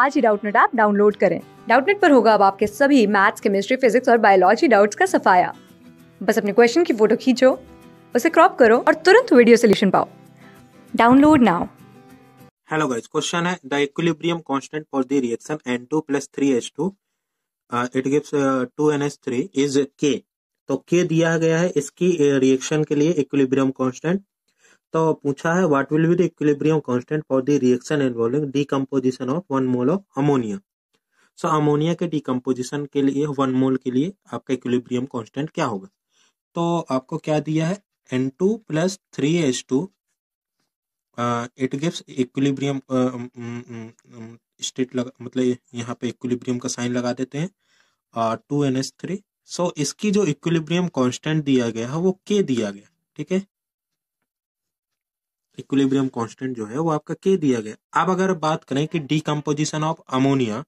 आज ही Doubtnut app download करें डाउटनेट पर होगा अब आपके सभी मैथ्स केमिस्ट्री फिजिक्स और बायोलॉजी डाउट्स का सफाया बस अपने क्वेश्चन की फोटो खींचो उसे क्रॉप करो और तुरंत वीडियो सोल्यूशन पाओ download now hello guys question है the equilibrium constant for the reaction N2 3H2 it gives 2NH3 is K तो K दिया गया है इसकी रिएक्शन uh, के लिए इक्विलिब्रियम कांस्टेंट तो पूछा है what will be the equilibrium constant for the reaction involving decomposition of one mole of ammonia so ammonia के डीकम्पोजिशन के लिए वन मोल के लिए आपका इक्विलिब्रियम कांस्टेंट क्या होगा तो आपको क्या दिया है N two plus three H two it gives equilibrium state लगा मतलब यहाँ पे इक्विलिब्रियम का साइन लगा देते हैं two N S three so इसकी जो इक्विलिब्रियम कांस्टेंट दिया गया है वो के दिया गया ठीक है इक्विलिब्रियम कांस्टेंट जो है वो आपका के दिया गया अब अगर बात करें कि डीकम्पोजिशन ऑफ अमोनिया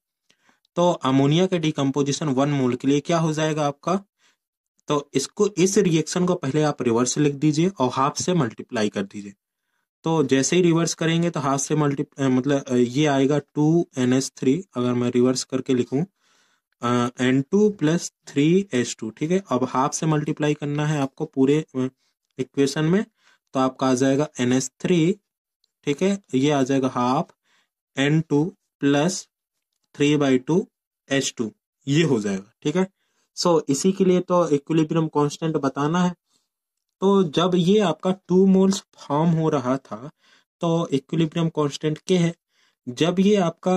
तो अमोनिया का डीकम्पोजिशन वन मोल के लिए क्या हो जाएगा आपका तो इसको इस रिएक्शन को पहले आप रिवर्स लिख दीजिए और हाफ से मल्टीप्लाई कर दीजिए तो जैसे ही रिवर्स करेंगे तो हाफ से मल्टी मतलब ये आएगा टू एन एस थ्री अगर मैं रिवर्स करके लिखू N two plus three S two ठीक है अब हाफ से मल्टीप्लाई करना है आपको पूरे इक्वेशन में तो आपका आ जाएगा एन एस थ्री ठीक है ये आ जाएगा half N two plus three by two H two ये हो जाएगा ठीक है सो so, इसी के लिए तो इक्विलिब्रियम कांस्टेंट बताना है तो जब ये आपका टू मोल्स फॉर्म हो रहा था तो इक्विलिब्रियम कांस्टेंट के है जब ये आपका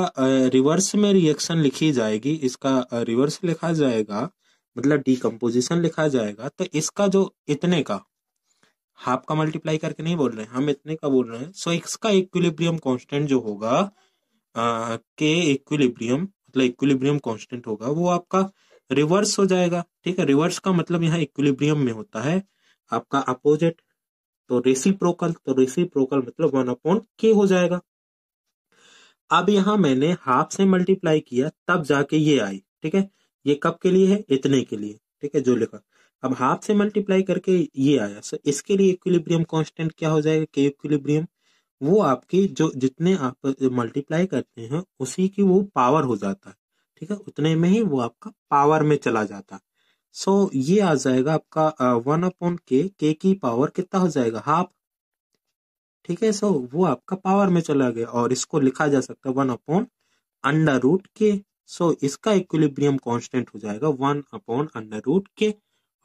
रिवर्स में रिएक्शन लिखी जाएगी इसका रिवर्स लिखा जाएगा मतलब डीकम्पोजिशन लिखा जाएगा तो इसका जो इतने का हाफ का मल्टीप्लाई करके नहीं बोल रहे हैं हम इतने का बोल रहे हैं सो एक्स का इक्विलिब्रियम कांस्टेंट जो होगा के इक्विलिब्रियम मतलब इक्विलिब्रियम कांस्टेंट होगा वो आपका रिवर्स हो जाएगा ठीक है रिवर्स का मतलब यहाँ इक्विलिब्रियम में होता है आपका अपोजिट तो रेसी प्रोकल तो रेसी प्रोकल मतलब वन अपॉन के हो जाएगा अब यहाँ मैंने हाफ से मल्टीप्लाई किया तब जाके ये आई ठीक है ये कब के लिए है इतने के लिए ठीक है जो लिखा अब हाफ से मल्टीप्लाई करके ये आया सर इसके लिए इक्विलिब्रियम कांस्टेंट क्या हो जाएगा के इक्विलिब्रियम वो आपके जो जितने आप मल्टीप्लाई करते हैं उसी की वो पावर हो जाता है ठीक है उतने में ही वो आपका पावर में चला जाता है सो so, ये आ जाएगा आपका वन अपॉन के के की पावर कितना हो जाएगा हाफ ठीक है सो so, वो आपका पावर में चला गया और इसको लिखा जा सकता है one upon under root K so so, इसका इक्विलिब्रियम कांस्टेंट हो जाएगा वन अपॉन अंडर रूट के